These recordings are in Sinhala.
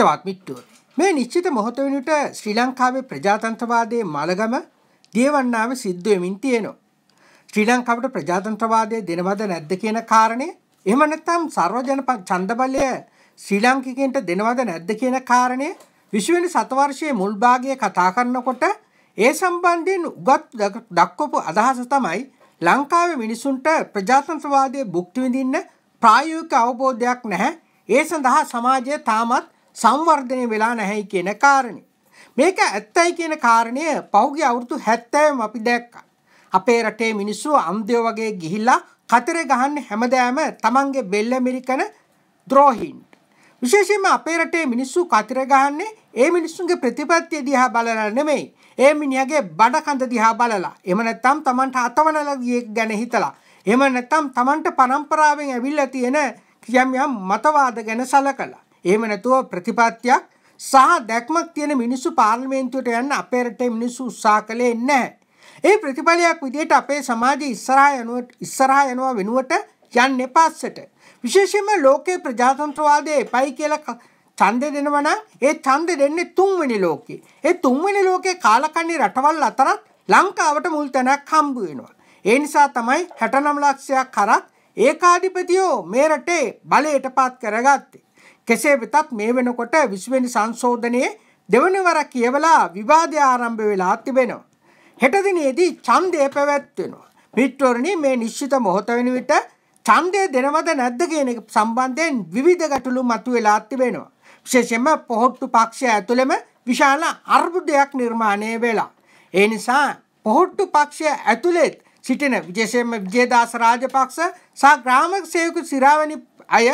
හිතවත් මිට්ටුව. මේ නිශ්චිත මොහොත වෙනට ශ්‍රී ලංකාවේ ප්‍රජාතන්ත්‍රවාදයේ මළගම දියවන්නාව සිද්ධුවමින් තියෙනවා. ශ්‍රී ලංකාවට ප්‍රජාතන්ත්‍රවාදය දෙනවද නැද්ද කියන කාරණය එහම නැත්තම් සර්වජන චන්දබලය ශ්‍රී ලංකිකෙන්ට දෙනවද නැද්ද කියන කාරණය විශ්වනි සතවර්ෂයේ මුල්භාගය කතා කරන්නකොට ඒ සම්බන්ධයෙන් උගත් දක්වපු අදහස තමයි ලංකාව මිනිසුන්ට ප්‍රජාතන්ත්‍රවාදය බුක්තිවිඳින්න ප්‍රායෝක අවබෝධයක් නැහැ ඒ සඳහා සමාජය තාමත් සංවර්ධනය වෙලා නැහැයි කියන කාරණය. මේක ඇත්තයි කියන කාරණය පෞගේ අවුරුතු හැත්තෑම් අපි දැක්ක. අපේ රටේ මිනිස්සු අන්දයෝ වගේ ගිහිල්ලා කතර ගහන්න හැමදෑම තමන්ගේ බෙල්ලමිරිකන ද්‍රෝහින්ට. විශේෂම අපේ රටේ මිනිස්සු කතර ගහන්නේ ඒ මිනිස්සුන්ගේ ප්‍රතිපත්තිය දිහා බලලා නෙමෙයි. ඒ මිනිහගේ බඩකඳ දිහා බලලා. එහෙම නැත්නම් Tamanට අතවනලගියෙක් ගැන හිතලා. එහෙම නැත්නම් Tamanට පරම්පරාවෙන් ඇවිල්ලා තියෙන යම් යම් මතවාද ගැන සලකලා. එහෙම නැතුව ප්‍රතිපත්තියක් සහ දැක්මක් තියෙන මිනිස්සු පාර්ලිමේන්තුවට යන්න අපේ රටේ මිනිස්සු උත්සාහ කළේ නැහැ. ඒ ප්‍රතිඵලයක් විදිහට අපේ සමාජයේ ඉස්සරහා යනුවට ඉස්සරහා යනවා වෙනුවට යන්න එපාස්සට. විශේෂයෙන්ම ලෝකේ ප්‍රජාතන්ත්‍රවාදය එපයි කියලා ඡන්දය දෙනවා නම් ඒ ඡන්දය දෙන්නේ තුන්වෙනි ලෝකේ. ඒ තුන්වෙනි ලෝකේ කාලකන්ණි රටවල් අතරත් ලංකාවට මුල් තැනක් හම්බ වෙනවා. ඒ නිසා තමයි 69 ලක්ෂයක් කරත් ඒකාධිපතියෝ මේ රටේ බලයට පත් කරගත්තේ. කෙසේ වෙතත් මේ වෙනකොට විශ්වනි සංශෝධනයේ දෙවනිවර කියවලා විවාදය ආරම්භ වෙලා තිබෙනවා. හෙටදිනයේදී ඡන්දය පැවැත්වෙනවා. මිත්‍රවරණි මේ නිශ්චිත මොහොත වෙන විට ඡන්දය දෙනවද නැද්ද කියන එක සම්බන්ධයෙන් විවිධ ගැටලු මතුවලා තිබෙනවා. විශේෂයෙන්ම පොහොට්ටු පක්ෂය ඇතුළෙම විශාල අර්බුදයක් නිර්මාණය වෙලා. ඒ නිසා පොහොට්ටු පක්ෂය ඇතුළෙත් සිටින විශේෂයෙන්ම විජේදාස රාජපක්ෂ සහ ග්‍රාමක සේවක සිරාවැනි අය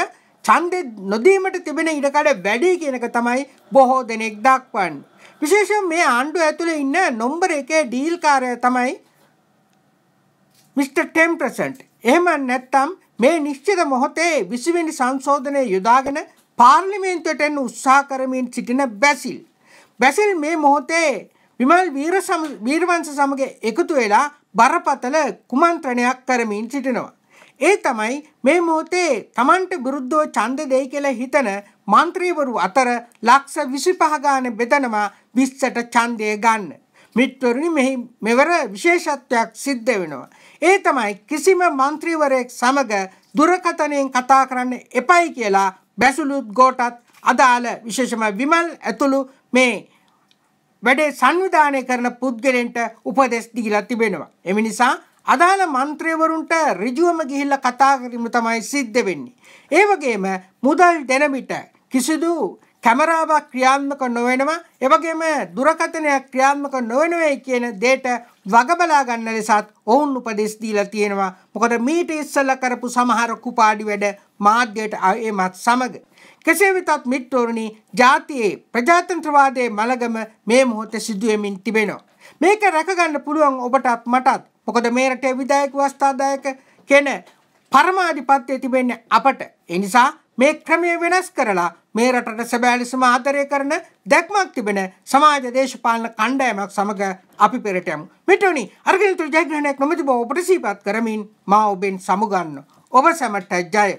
ඡන්දෙ නොදීමට තිබෙන ඉඩකඩ වැඩි කියන එක තමයි බොහෝ දෙනෙක් දක්වන්නේ. විශේෂයෙන් මේ ආණ්ඩුව ඇතුලේ ඉන්න නම්බර 1 ඩීල් කාර්යය තමයි මිස්ටර් 10%. එහෙම නැත්නම් මේ නිශ්චිත මොහොතේ 20 වෙනි සංශෝධනය යොදාගෙන පාර්ලිමේන්තුවට එන්න උත්සාහ කරමින් සිටින බැසිල්. බැසිල් මේ මොහොතේ විමල් වීරවංශ සමග එකතු වෙලා බරපතල කුමන්ත්‍රණයක් කරමින් සිටිනවා. ඒ තමයි මේ මොහොතේ Tamanට විරුද්ධව ඡන්ද දෙයි කියලා හිතන മന്ത്രിවරු අතර ලක්ෂ 25 ගානේ බෙදනවා 20ට ඡන්දය ගන්න. මිත්වරුනි මෙහි මෙවර විශේෂත්වයක් සිද්ධ වෙනවා. ඒ තමයි කිසිම മന്ത്രിවරයෙක් සමග දුරකථනයෙන් කතා කරන්න එපයි කියලා බැසුලුත් ගෝටත් අදාළ විශේෂම විමල් ඇතුළු මේ වැඩේ සංවිධානය කරන පුද්ගලයන්ට උපදෙස් දීලා තිබෙනවා. එම නිසා අදාළ මන්ත්‍රයවරුන්ට ඍජුවම ගිහිල්ලා කතා කිරීම තමයි සිද්ධ වෙන්නේ. ඒ වගේම මුදල් දෙන විට කිසිදු කැමරාවක් ක්‍රියාත්මක නොවෙනවා. ඒ වගේම දුරකථනයක් ක්‍රියාත්මක නොවනවායි කියන දෙයට වගබලා ගන්න ලෙසත් ඔවුන් උපදෙස් දීලා තියෙනවා. මොකද මීට ඉස්සෙල්ලා කරපු සමහර කුපාඩි වැඩ මාධ්‍යයට ඒමත් සමග කෙසේ වෙතත් මිත්‍රෝරණී ජාතියේ ප්‍රජාතන්ත්‍රවාදයේ මළගම මේ මොහොතේ සිදුවෙමින් තිබෙනවා. මේක රැකගන්න පුළුවන් ඔබටත් මටත් මොකද මේ රටේ විධායක වස්ථාදායක කියන පරමාධිපත්‍යය තිබෙන්නේ අපට. ඒ නිසා මේ ක්‍රමය වෙනස් කරලා මේ රටට සැබෑලිසම ආදරය කරන දැක්මක් තිබෙන සමාජ දේශපාලන කණ්ඩායමක් සමග අපි පෙරට යමු. මෙතුණි අර්ගනිතුරු ජයග්‍රහණයක් නොමැති බව ඔබට සිහිපත් කරමින් මා ඔබෙන් සමුගන්න. ඔබ සැමට ජය.